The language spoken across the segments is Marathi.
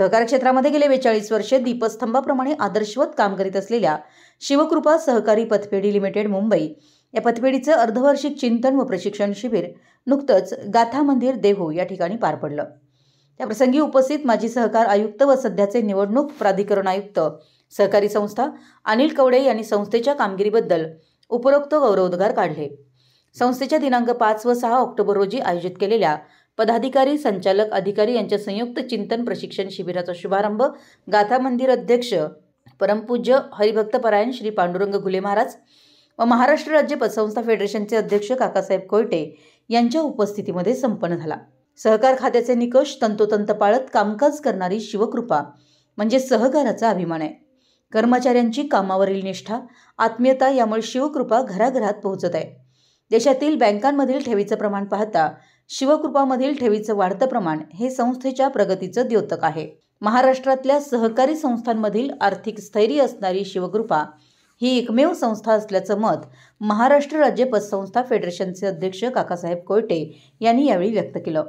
सहकार क्षेत्रामध्ये गेले बेचाळीस वर्षे दीपस्तंभाप्रमाणे आदर्शवत काम करीत असलेल्या शिवकृपा सहकारी पथपेढी लिमिटेड मुंबई या पथपेढीचं अर्धवार्षिक चिंतन व प्रशिक्षण शिबिर नुकतंच गाथा मंदिर देहो या ठिकाणी पार पडलं त्याप्रसंगी उपस्थित माजी सहकार आयुक्त व सध्याचे निवडणूक प्राधिकरण आयुक्त सहकारी संस्था अनिल कवडे यांनी संस्थेच्या कामगिरीबद्दल उपरोक्त गौरवोद्गार काढले संस्थेच्या दिनांक पाच व सहा ऑक्टोबर रोजी आयोजित केलेल्या पदाधिकारी संचालक अधिकारी यांच्या संयुक्त चिंतन प्रशिक्षण शिबिराचा शुभारंभ गाथा मंदिर अध्यक्ष परमपूज्य हरिभक्त परायण श्री पांडुरंग घुले महाराज व महाराष्ट्र राज्य पतसंस्था फेडरेशनचे अध्यक्ष काकासाहेब कोयटे यांच्या उपस्थितीमध्ये संपन्न झाला सहकार खात्याचे निकष तंतोतंत पाळत कामकाज करणारी शिवकृपा म्हणजे सहकाराचा अभिमान आहे कर्मचाऱ्यांची कामावरील निष्ठा आत्मीयता यामुळे शिवकृपा घराघरात पोहोचत आहे देशातील बँकांमधील ठेवीचं प्रमाण पाहता शिवकृपामधील ठेवीचं वाढतं प्रमाण हे संस्थेच्या प्रगतीचं द्योतक आहे महाराष्ट्रातल्या सहकारी संस्थांमधील आर्थिक स्थैर्य असणारी शिवकृपा ही एकमेव संस्था असल्याचं मत महाराष्ट्र राज्य पतसंस्था फेडरेशनचे अध्यक्ष काकासाहेब कोयटे यांनी यावेळी व्यक्त केलं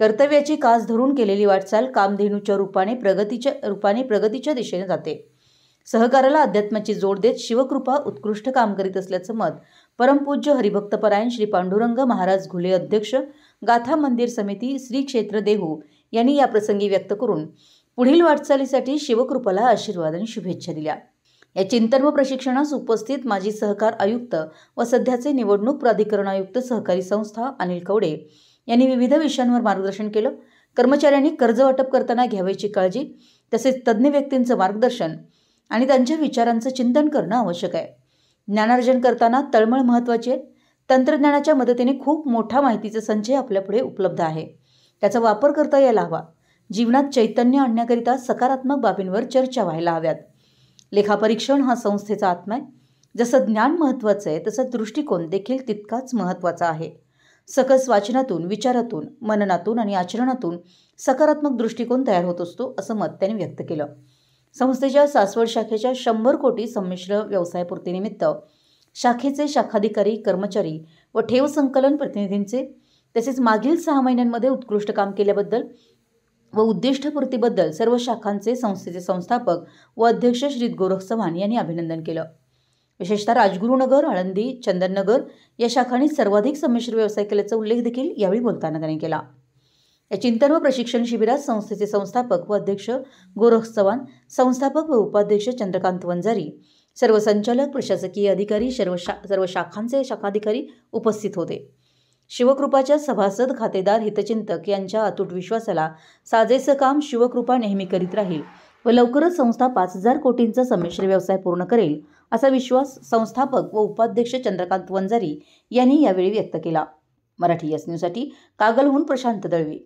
कर्तव्याची कास धरून केलेली वाटचाल कामधेनूच्या रूपाने प्रगतीच्या रूपाने प्रगतीच्या दिशेने जाते सहकाराला अध्यात्माची जोड देत शिवकृपा उत्कृष्ट काम करीत असल्याचं मत परमपूज्य हरिभक्तपरायण श्री पांडुरंग महाराज घुले अध्यक्ष गाथा मंदिर समिती श्री क्षेत्र देहू यांनी याप्रसंगी व्यक्त करून पुढील वाटचालीसाठी शिवकृपाला आशीर्वाद आणि शुभेच्छा दिल्या या चिंतन व प्रशिक्षणास उपस्थित माजी सहकार आयुक्त व सध्याचे निवडणूक प्राधिकरण आयुक्त सहकारी संस्था अनिल कवडे यांनी विविध विषयांवर मार्गदर्शन केलं कर्मचाऱ्यांनी कर्ज वाटप करताना घ्यावयाची काळजी तसेच तज्ज्ञ व्यक्तींचं मार्गदर्शन आणि त्यांच्या विचारांचं चिंतन करणं आवश्यक आहे ज्ञानार्जन करताना तळमळ महत्त्वाची आहे तंत्रज्ञानाच्या मदतीने खूप मोठा माहितीचा संचय आपल्यापुढे उपलब्ध आहे त्याचा वापर करता यायला हवा जीवनात चैतन्य आणण्याकरिता सकारात्मक बाबींवर चर्चा व्हायला हव्यात लेखापरीक्षण हा संस्थेचा आत्मा आहे जसं ज्ञान महत्त्वाचं आहे तसं दृष्टिकोन देखील तितकाच महत्त्वाचा आहे सकस वाचनातून विचारातून मननातून आणि आचरणातून सकारात्मक दृष्टिकोन तयार होत असतो असं मत त्यांनी व्यक्त केलं संस्थेच्या सासवड शाखेच्या शंभर कोटी संमिश्र व्यवसाय पूर्तीनिमित्त शाखेचे शाखाधिकारी कर्मचारी व ठेव संकलन प्रतिनिधींचे तसेच मागील सहा महिन्यांमध्ये उत्कृष्ट काम केल्याबद्दल व उद्दिष्टपूर्तीबद्दल सर्व शाखांचे संस्थेचे संस्थापक व अध्यक्ष श्री गोरख चव्हाण यांनी अभिनंदन केलं विशेषतः राजगुरुनगर आळंदी चंदननगर या शाखांनी सर्वाधिक संमिश्र व्यवसाय केल्याचा उल्लेख देखील यावेळी बोलताना त्यांनी केला या चिंतन व प्रशिक्षण शिबिरात संस्थेचे संस्थापक व अध्यक्ष गोरख चव्हाण संस्थापक व उपाध्यक्ष चंद्रकांत वंजारी सर्व संचालक प्रशासकीय अधिकारी सर्व शा सर्व शाखांचे शाखाधिकारी उपस्थित होते शिवकृपाच्या सभासद खातेदार हितचिंतक यांच्या अतूट विश्वासाला साजेसं काम शिवकृपा नेहमी करीत राहील व लवकरच संस्था पाच हजार कोटींचा संमिश्र व्यवसाय पूर्ण करेल असा विश्वास संस्थापक व उपाध्यक्ष चंद्रकांत वंजारी यांनी यावेळी व्यक्त केला मराठी एस न्यूजसाठी कागलहून प्रशांत दळवी